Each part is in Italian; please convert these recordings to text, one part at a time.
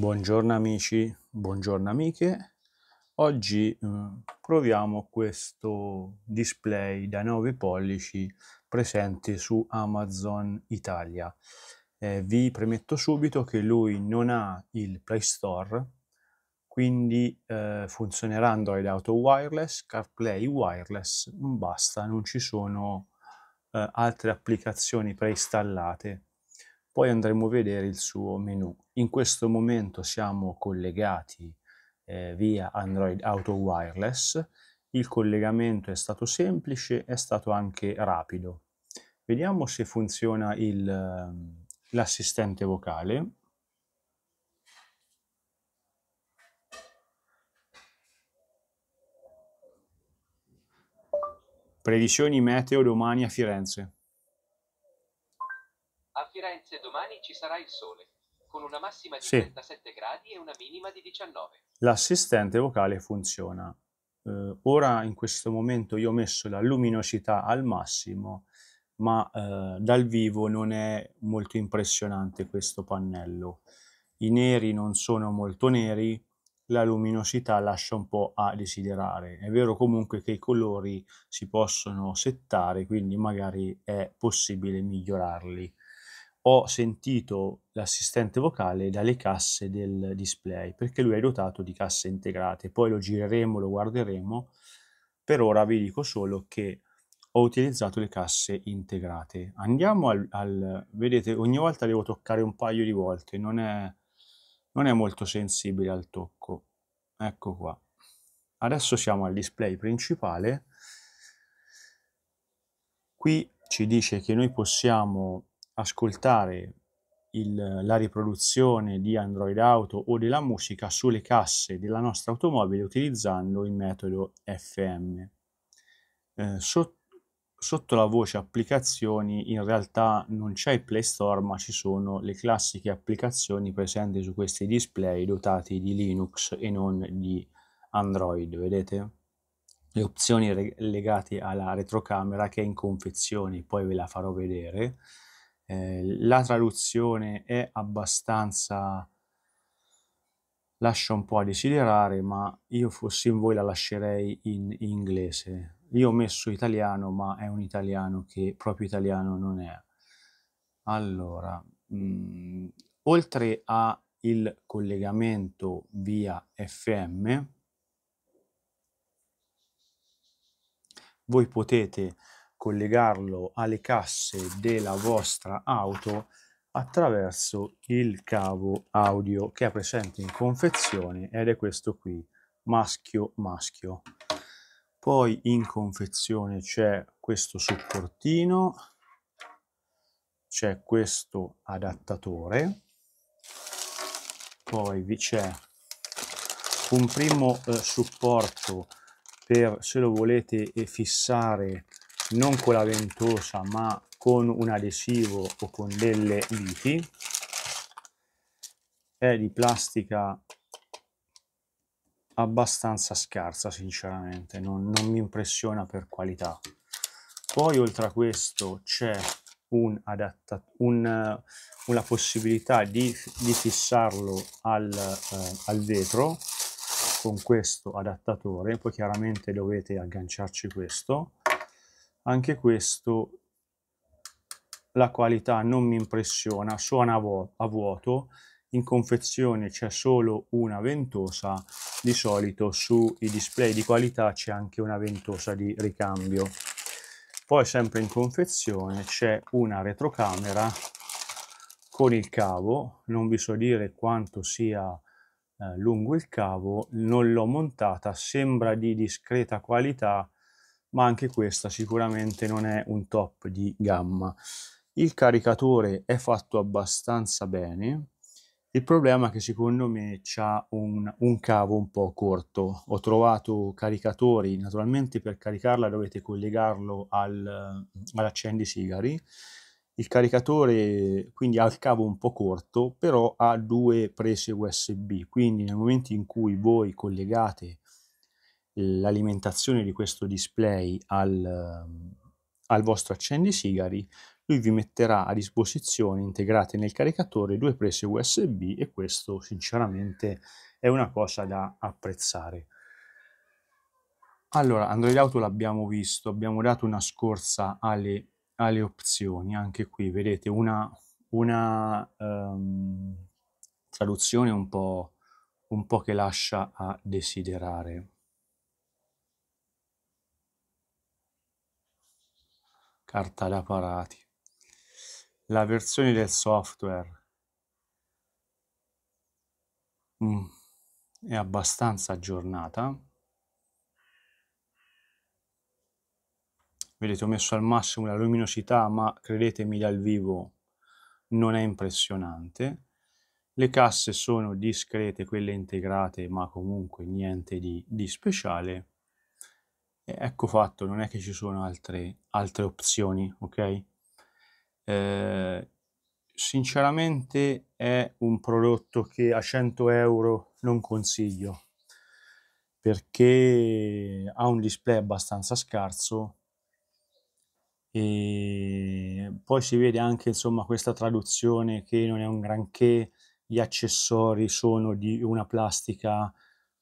Buongiorno amici, buongiorno amiche. Oggi eh, proviamo questo display da 9 pollici presente su Amazon Italia. Eh, vi premetto subito che lui non ha il Play Store, quindi eh, funzionerà Android Auto Wireless, CarPlay Wireless, basta, non ci sono eh, altre applicazioni preinstallate poi andremo a vedere il suo menu. In questo momento siamo collegati eh, via Android Auto Wireless. Il collegamento è stato semplice, è stato anche rapido. Vediamo se funziona ehm, l'assistente vocale. Previsioni meteo domani a Firenze. Firenze domani ci sarà il sole, con una massima di sì. 37 gradi e una minima di 19. L'assistente vocale funziona. Eh, ora in questo momento io ho messo la luminosità al massimo, ma eh, dal vivo non è molto impressionante questo pannello. I neri non sono molto neri, la luminosità lascia un po' a desiderare. È vero comunque che i colori si possono settare, quindi magari è possibile migliorarli ho sentito l'assistente vocale dalle casse del display perché lui è dotato di casse integrate. Poi lo gireremo, lo guarderemo. Per ora vi dico solo che ho utilizzato le casse integrate. Andiamo al, al vedete, ogni volta devo toccare un paio di volte, non è, non è molto sensibile al tocco. Ecco qua. Adesso siamo al display principale. Qui ci dice che noi possiamo ascoltare il, la riproduzione di Android Auto o della musica sulle casse della nostra automobile utilizzando il metodo FM. Eh, sotto, sotto la voce applicazioni in realtà non c'è il Play Store ma ci sono le classiche applicazioni presenti su questi display dotati di Linux e non di Android, vedete? Le opzioni legate alla retrocamera che è in confezione, poi ve la farò vedere. Eh, la traduzione è abbastanza lascia un po' a desiderare, ma io fossi in voi la lascerei in inglese. Io ho messo italiano, ma è un italiano che proprio italiano non è. Allora, mh, mm, oltre al collegamento via FM, voi potete collegarlo alle casse della vostra auto attraverso il cavo audio che è presente in confezione ed è questo qui, maschio maschio. Poi in confezione c'è questo supportino, c'è questo adattatore, poi vi c'è un primo eh, supporto per se lo volete eh, fissare non con la ventosa ma con un adesivo o con delle liti è di plastica abbastanza scarsa sinceramente non, non mi impressiona per qualità poi oltre a questo c'è un adatta- un, eh, una possibilità di, di fissarlo al, eh, al, vetro con questo adattatore poi chiaramente dovete agganciarci questo anche questo la qualità non mi impressiona, suona a, vuoto, in confezione c'è solo una ventosa, di solito sui display di qualità c'è anche una ventosa di ricambio. Poi sempre in confezione c'è una retrocamera con il cavo, non vi so dire quanto sia eh, lungo il cavo, non l'ho montata, sembra di discreta qualità, ma anche questa sicuramente non è un top di gamma. Il caricatore è fatto abbastanza bene, il problema è che secondo me c'ha un, un, cavo un po' corto. Ho trovato caricatori, naturalmente per caricarla dovete collegarlo al, all'accendi sigari. Il caricatore quindi ha il cavo un po' corto, però ha due prese USB, quindi nel momento in cui voi collegate l'alimentazione di questo display al, ehm, al vostro accendisigari, lui vi metterà a disposizione integrate nel caricatore due prese USB e questo sinceramente è una cosa da apprezzare. Allora, Android Auto l'abbiamo visto, abbiamo dato una scorsa alle, alle opzioni, anche qui vedete una, una um, traduzione un po', un po' che lascia a desiderare. carta da parati, la versione del software mm, è abbastanza aggiornata. Vedete, ho messo al massimo la luminosità, ma credetemi dal vivo non è impressionante. Le casse sono discrete, quelle integrate, ma comunque niente di, di speciale ecco fatto, non è che ci sono altre, altre opzioni, ok? Eh, sinceramente è un prodotto che a 100 euro non consiglio perché ha un display abbastanza scarso e poi si vede anche insomma questa traduzione che non è un granché gli accessori sono di una plastica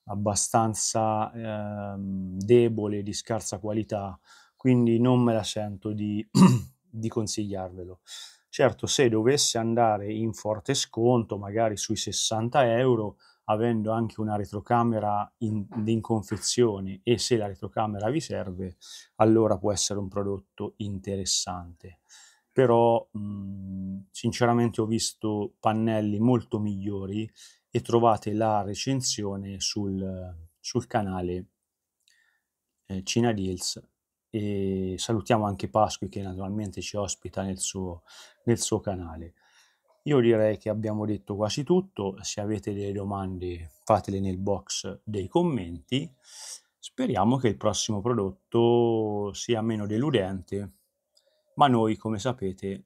abbastanza ehm, debole, di scarsa qualità, quindi non me la sento di, di consigliarvelo. Certo, se dovesse andare in forte sconto, magari sui 60 euro, avendo anche una retrocamera in, in, confezione e se la retrocamera vi serve, allora può essere un prodotto interessante. Però mh, mm, sinceramente ho visto pannelli molto migliori e trovate la recensione sul, sul canale eh, Cina Deals e salutiamo anche Pasqui che naturalmente ci ospita nel suo, nel suo canale. Io direi che abbiamo detto quasi tutto, se avete delle domande fatele nel box dei commenti. Speriamo che il prossimo prodotto sia meno deludente, ma noi come sapete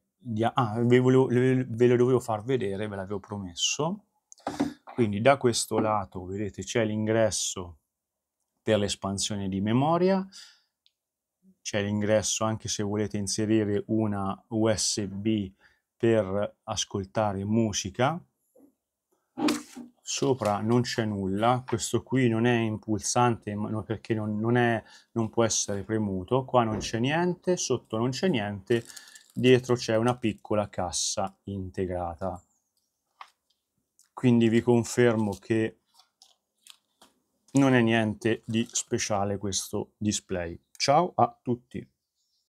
ah, ve, volevo, ve lo dovevo far vedere, ve l'avevo promesso. Quindi da questo lato, vedete, c'è l'ingresso per l'espansione di memoria, c'è l'ingresso anche se volete inserire una USB per ascoltare musica. Sopra non c'è nulla, questo qui non è impulsante perché non, non, è, non può essere premuto, qua non c'è niente, sotto non c'è niente dietro c'è una piccola cassa integrata. Quindi vi confermo che non è niente di speciale questo display. Ciao a tutti!